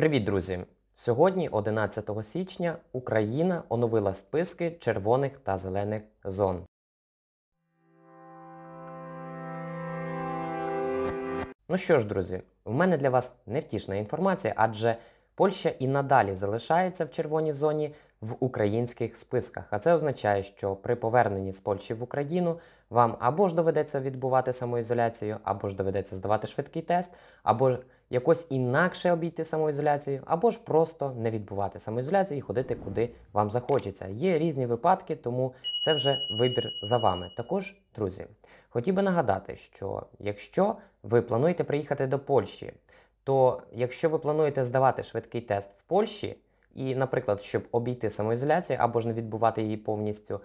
Привіт, друзі! Сьогодні, 11 січня, Україна оновила списки червоних та зелених зон. Ну що ж, друзі, в мене для вас невтішна інформація, адже Польща і надалі залишається в червоній зоні в українських списках. А це означає, що при поверненні з Польщі в Україну вам або ж доведеться відбувати самоізоляцію, або ж доведеться здавати швидкий тест, або ж якось інакше обійти самоізоляцію, або ж просто не відбувати самоізоляцію і ходити куди вам захочеться. Є різні випадки, тому це вже вибір за вами. Також, друзі, хотів би нагадати, що якщо ви плануєте приїхати до Польщі, то якщо ви плануєте здавати швидкий тест в Польщі, і, наприклад, щоб обійти самоізоляцію або ж не відбувати її повністю.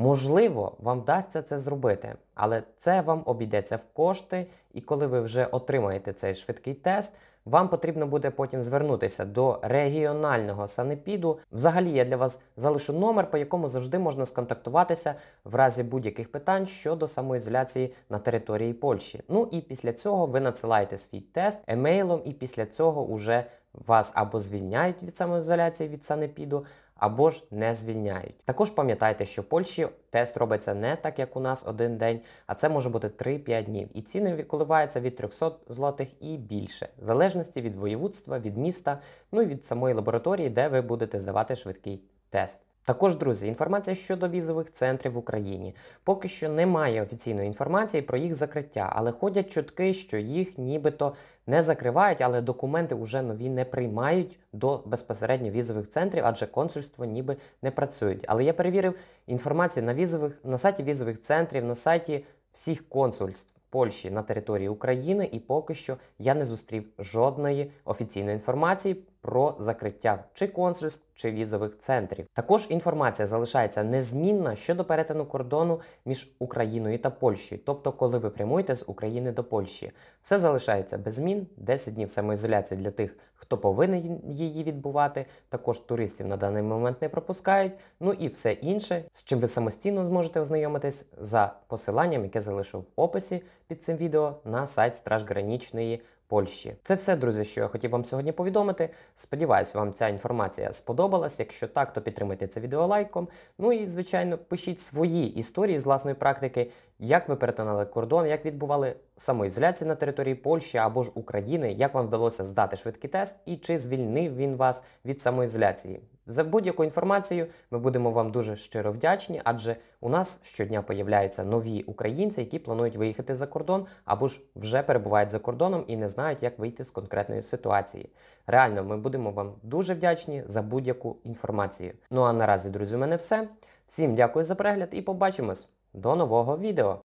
Можливо, вам вдасться це зробити, але це вам обійдеться в кошти, і коли ви вже отримаєте цей швидкий тест, вам потрібно буде потім звернутися до регіонального санепіду. Взагалі, я для вас залишу номер, по якому завжди можна сконтактуватися в разі будь-яких питань щодо самоізоляції на території Польщі. Ну і після цього ви надсилаєте свій тест емейлом, і після цього уже вас або звільняють від самоізоляції від санепіду, або ж не звільняють. Також пам'ятайте, що в Польщі тест робиться не так, як у нас один день, а це може бути 3-5 днів. І ціни коливаються від 300 злотих і більше, в залежності від воєвудства, від міста, ну і від самої лабораторії, де ви будете здавати швидкий тест. Також, друзі, інформація щодо візових центрів в Україні. Поки що немає офіційної інформації про їх закриття, але ходять чутки, що їх нібито не закривають, але документи вже нові не приймають до безпосередньо візових центрів, адже консульство ніби не працюють. Але я перевірив інформацію на візових на сайті візових центрів, на сайті всіх консульств. Польщі на території України, і поки що я не зустрів жодної офіційної інформації про закриття чи консульств чи візових центрів. Також інформація залишається незмінна щодо перетину кордону між Україною та Польщею, тобто, коли ви прямуєте з України до Польщі. Все залишається без змін, 10 днів самоізоляції для тих, хто повинен її відбувати. Також туристів на даний момент не пропускають. Ну і все інше, з чим ви самостійно зможете ознайомитись за посиланням, яке залишив в описі під цим відео на сайт стражгранічної. Польщі. Це все, друзі, що я хотів вам сьогодні повідомити. Сподіваюсь, вам ця інформація сподобалась. Якщо так, то підтримайте це відео лайком. Ну і звичайно, пишіть свої історії з власної практики. Як ви перетинали кордон, як відбували самоізоляцію на території Польщі або ж України, як вам вдалося здати швидкий тест і чи звільнив він вас від самоізоляції? За будь-яку інформацію ми будемо вам дуже щиро вдячні, адже у нас щодня появляються нові українці, які планують виїхати за кордон або ж вже перебувають за кордоном і не знають, як вийти з конкретної ситуації. Реально, ми будемо вам дуже вдячні за будь-яку інформацію. Ну а наразі, друзі, у мене все. Всім дякую за перегляд і побачимось! До нового відео!